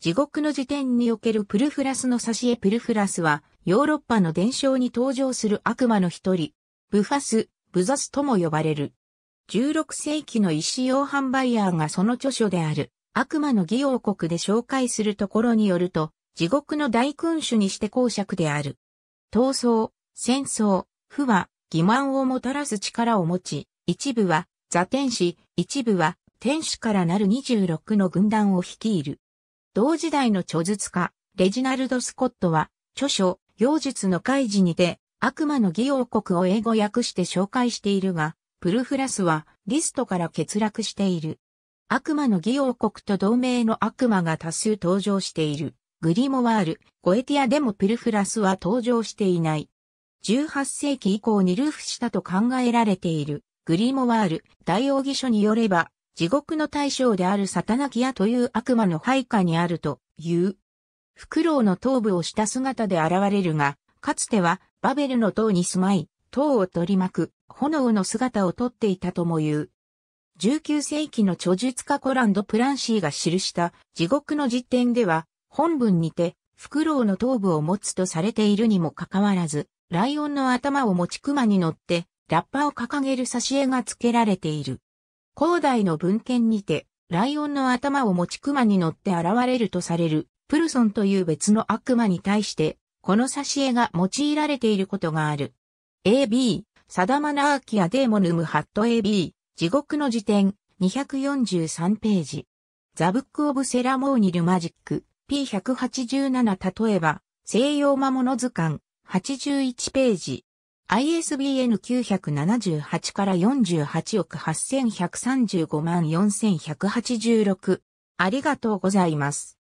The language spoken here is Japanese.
地獄の辞典におけるプルフラスの挿絵プルフラスは、ヨーロッパの伝承に登場する悪魔の一人、ブファス、ブザスとも呼ばれる。16世紀の石用販売ヤーがその著書である、悪魔の義王国で紹介するところによると、地獄の大君主にして公爵である。闘争、戦争、不和、欺瞞をもたらす力を持ち、一部は、座天使、一部は、天使からなる26の軍団を率いる。同時代の著述家、レジナルド・スコットは、著書、妖術の開示にて、悪魔の義王国を英語訳して紹介しているが、プルフラスはリストから欠落している。悪魔の義王国と同盟の悪魔が多数登場している。グリモワール、ゴエティアでもプルフラスは登場していない。18世紀以降にルーフしたと考えられている。グリモワール、大王義書によれば、地獄の大将であるサタナキアという悪魔の配下にあるという。フクロウの頭部をした姿で現れるが、かつてはバベルの塔に住まい、塔を取り巻く炎の姿をとっていたとも言う。19世紀の著述家コランド・プランシーが記した地獄の実典では、本文にて、フクロウの頭部を持つとされているにもかかわらず、ライオンの頭を持ち熊に乗って、ラッパを掲げる挿絵が付けられている。広大の文献にて、ライオンの頭を持ち熊に乗って現れるとされる、プルソンという別の悪魔に対して、この挿絵が用いられていることがある。AB、サダマナーキアデーモヌムハット AB、地獄の辞典、243ページ。ザ・ブック・オブ・セラモーニル・マジック、P187 例えば、西洋魔物図鑑、81ページ。ISBN 978から48億8135万4186。ありがとうございます。